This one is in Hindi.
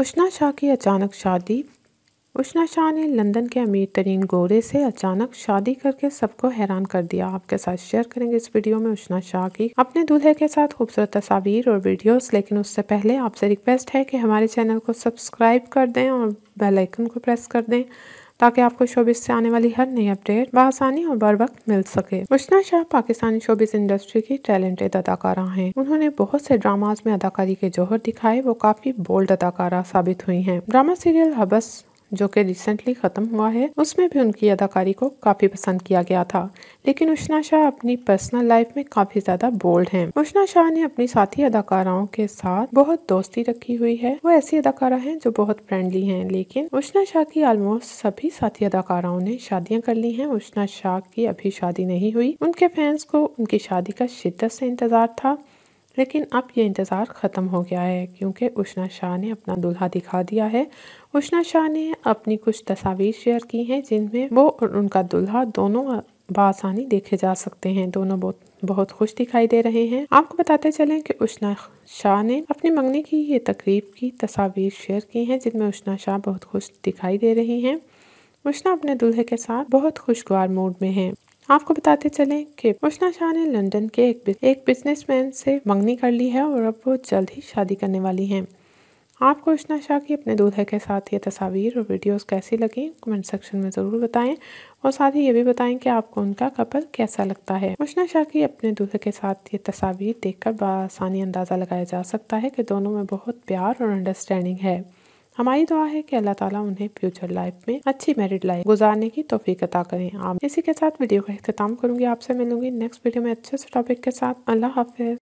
उष्णा शाह की अचानक शादी उष्णा शाह ने लंदन के अमीर तरीन गोरे से अचानक शादी करके सबको हैरान कर दिया आपके साथ शेयर करेंगे इस वीडियो में उष्णा शाह की अपने दूल्हे के साथ खूबसूरत तस्वीर और वीडियोस लेकिन उससे पहले आपसे रिक्वेस्ट है कि हमारे चैनल को सब्सक्राइब कर दें और बेलाइकन को प्रेस कर दें ताकि आपको शोबिस से आने वाली हर नई अपडेट बसानी और बर वक्त मिल सके मुश्ना शाह पाकिस्तानी शोबिस इंडस्ट्री की टैलेंटेड अदाकारा हैं उन्होंने बहुत से ड्रामाज में अदाकारी के जोहर दिखाए वो काफी बोल्ड अदाकारा साबित हुई हैं ड्रामा सीरियल हबस जो कि रिसेंटली ख़त्म हुआ है उसमें भी उनकी अदाकारी को काफ़ी पसंद किया गया था लेकिन उष्णा शाह अपनी पर्सनल लाइफ में काफ़ी ज़्यादा बोल्ड हैं उष्णा शाह ने अपनी साथी अदाकाराओं के साथ बहुत दोस्ती रखी हुई है वो ऐसी अदाकारा हैं जो बहुत फ्रेंडली हैं लेकिन उष्णा शाह की ऑलमोस्ट सभी साथी अदाकाराओं ने शादियाँ कर ली हैं उष्णा शाह की अभी शादी नहीं हुई उनके फैंस को उनकी शादी का शिद्दत से इंतजार था लेकिन अब ये इंतज़ार ख़त्म हो गया है क्योंकि उषना शाह ने अपना दुल्हा दिखा दिया है उषना शाह ने अपनी कुछ तस्वीर शेयर की हैं जिनमें वो और उनका दुल्हा दोनों बासानी देखे जा सकते हैं दोनों बहुत बहुत खुश दिखाई दे रहे हैं आपको बताते चलें कि उषना शाह ने अपनी मंगनी की ये तकरीब की तस्वीर शेयर की हैं जिनमें उषना शाह बहुत खुश दिखाई दे रही हैं उषना अपने दूल्हे के साथ बहुत खुशगवार मूड में हैं आपको बताते चले कि मुश्ना शाह ने लंदन के एक एक बिजनेसमैन से मंगनी कर ली है और अब वो जल्द ही शादी करने वाली हैं आपको उष्णा शाह की अपने दूल्हे के साथ ये तस्वीर और वीडियोस कैसी लगी कमेंट सेक्शन में ज़रूर बताएं और साथ ही ये भी बताएं कि आपको उनका कपल कैसा लगता है उष्णा शाह की अपने दूल्हे के साथ ये तस्वीर देखकर बसानी अंदाज़ा लगाया जा सकता है कि दोनों में बहुत प्यार और अंडरस्टैंडिंग है हमारी दुआ है कि अल्लाह ताला उन्हें फ्यूचर लाइफ में अच्छी मेरिड लाइफ गुजारने की तोफीक अता करें आप इसी के साथ वीडियो का अख्ताम करूंगी आपसे मिलूंगी नेक्स्ट वीडियो में अच्छे से टॉपिक के साथ अल्लाह हाफिज